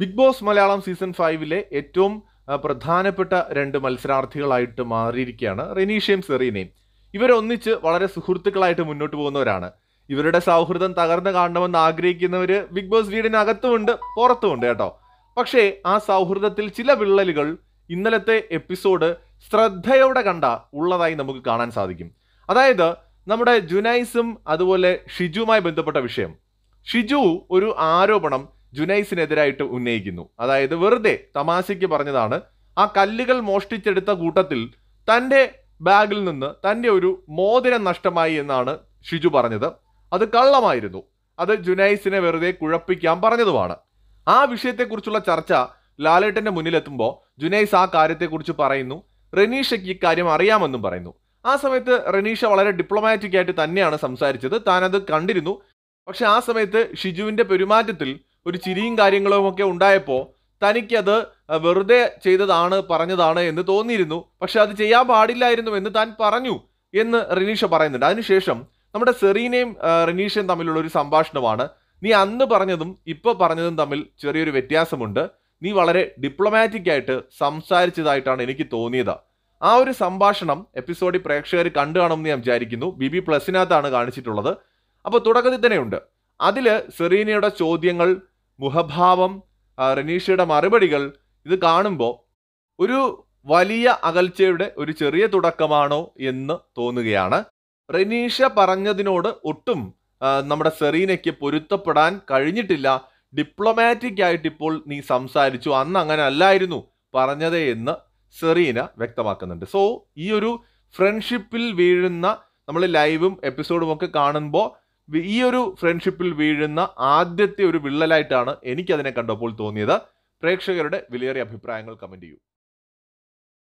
big Boss Malayalam season ഫൈവിലെ ഏറ്റവും പ്രധാനപ്പെട്ട രണ്ട് മത്സരാർത്ഥികളായിട്ട് മാറിയിരിക്കുകയാണ് റെനീഷയും സെറീനയും ഇവരൊന്നിച്ച് വളരെ സുഹൃത്തുക്കളായിട്ട് മുന്നോട്ട് പോകുന്നവരാണ് ഇവരുടെ സൗഹൃദം തകർന്നു കാണണമെന്ന് ആഗ്രഹിക്കുന്നവര് ബിഗ് ബോസ് വീടിനകത്തുമുണ്ട് പുറത്തുമുണ്ട് കേട്ടോ പക്ഷേ ആ സൗഹൃദത്തിൽ ചില വിള്ളലുകൾ ഇന്നലത്തെ എപ്പിസോഡ് ശ്രദ്ധയോടെ കണ്ട ഉള്ളതായി നമുക്ക് കാണാൻ സാധിക്കും അതായത് നമ്മുടെ ജുനൈസും അതുപോലെ ഷിജുവുമായി ബന്ധപ്പെട്ട വിഷയം ഷിജു ഒരു ആരോപണം ജുനൈസിനെതിരായിട്ട് ഉന്നയിക്കുന്നു അതായത് വെറുതെ തമാശയ്ക്ക് പറഞ്ഞതാണ് ആ കല്ലുകൾ മോഷ്ടിച്ചെടുത്ത കൂട്ടത്തിൽ തൻ്റെ ബാഗിൽ നിന്ന് തൻ്റെ ഒരു മോതിരം നഷ്ടമായി എന്നാണ് ഷിജു പറഞ്ഞത് അത് കള്ളമായിരുന്നു അത് ജുനൈസിനെ വെറുതെ കുഴപ്പിക്കാൻ പറഞ്ഞതുമാണ് ആ വിഷയത്തെക്കുറിച്ചുള്ള ചർച്ച ലാലേട്ടൻ്റെ മുന്നിലെത്തുമ്പോൾ ജുനൈസ് ആ കാര്യത്തെക്കുറിച്ച് പറയുന്നു റെനീഷയ്ക്ക് ഇക്കാര്യം അറിയാമെന്നും പറയുന്നു ആ സമയത്ത് റനീഷ വളരെ ഡിപ്ലോമാറ്റിക് ആയിട്ട് തന്നെയാണ് സംസാരിച്ചത് താനത് കണ്ടിരുന്നു പക്ഷെ ആ സമയത്ത് ഷിജുവിൻ്റെ പെരുമാറ്റത്തിൽ ഒരു ചിരിയും കാര്യങ്ങളും ഒക്കെ ഉണ്ടായപ്പോൾ തനിക്കത് വെറുതെ ചെയ്തതാണ് പറഞ്ഞതാണ് എന്ന് തോന്നിയിരുന്നു പക്ഷെ അത് ചെയ്യാൻ പാടില്ലായിരുന്നു എന്ന് താൻ പറഞ്ഞു എന്ന് റനീഷ പറയുന്നുണ്ട് അതിനുശേഷം നമ്മുടെ സെറീനയും റനീഷയും തമ്മിലുള്ള ഒരു സംഭാഷണമാണ് നീ അന്ന് പറഞ്ഞതും ഇപ്പോൾ പറഞ്ഞതും തമ്മിൽ ചെറിയൊരു വ്യത്യാസമുണ്ട് നീ വളരെ ഡിപ്ലോമാറ്റിക് ആയിട്ട് സംസാരിച്ചതായിട്ടാണ് എനിക്ക് തോന്നിയത് ആ ഒരു സംഭാഷണം എപ്പിസോഡിൽ പ്രേക്ഷകർ കണ്ടു കാണുമെന്ന് ഞാൻ വിചാരിക്കുന്നു ബി ബി പ്ലസിനകത്താണ് കാണിച്ചിട്ടുള്ളത് അപ്പോൾ തുടക്കത്തിൽ തന്നെയുണ്ട് അതിൽ സെറീനയുടെ ചോദ്യങ്ങൾ മുഖഭാവം റനീഷയുടെ മറുപടികൾ ഇത് കാണുമ്പോൾ ഒരു വലിയ അകൽച്ചയുടെ ഒരു ചെറിയ തുടക്കമാണോ എന്ന് തോന്നുകയാണ് റനീഷ പറഞ്ഞതിനോട് ഒട്ടും നമ്മുടെ സെറീനയ്ക്ക് പൊരുത്തപ്പെടാൻ കഴിഞ്ഞിട്ടില്ല ഡിപ്ലോമാറ്റിക് ആയിട്ട് ഇപ്പോൾ നീ സംസാരിച്ചു അന്ന് അങ്ങനെ അല്ലായിരുന്നു പറഞ്ഞതേ എന്ന് സെറീന വ്യക്തമാക്കുന്നുണ്ട് സോ ഈ ഒരു ഫ്രണ്ട്ഷിപ്പിൽ വീഴുന്ന നമ്മൾ ലൈവും എപ്പിസോഡും ഒക്കെ കാണുമ്പോൾ ഈ ഒരു ഫ്രണ്ട്ഷിപ്പിൽ വീഴുന്ന ആദ്യത്തെ ഒരു വിള്ളലായിട്ടാണ് എനിക്കതിനെ കണ്ടപ്പോൾ തോന്നിയത് പ്രേക്ഷകരുടെ വിലയേറിയ അഭിപ്രായങ്ങൾ കമൻറ്റ് ചെയ്യൂ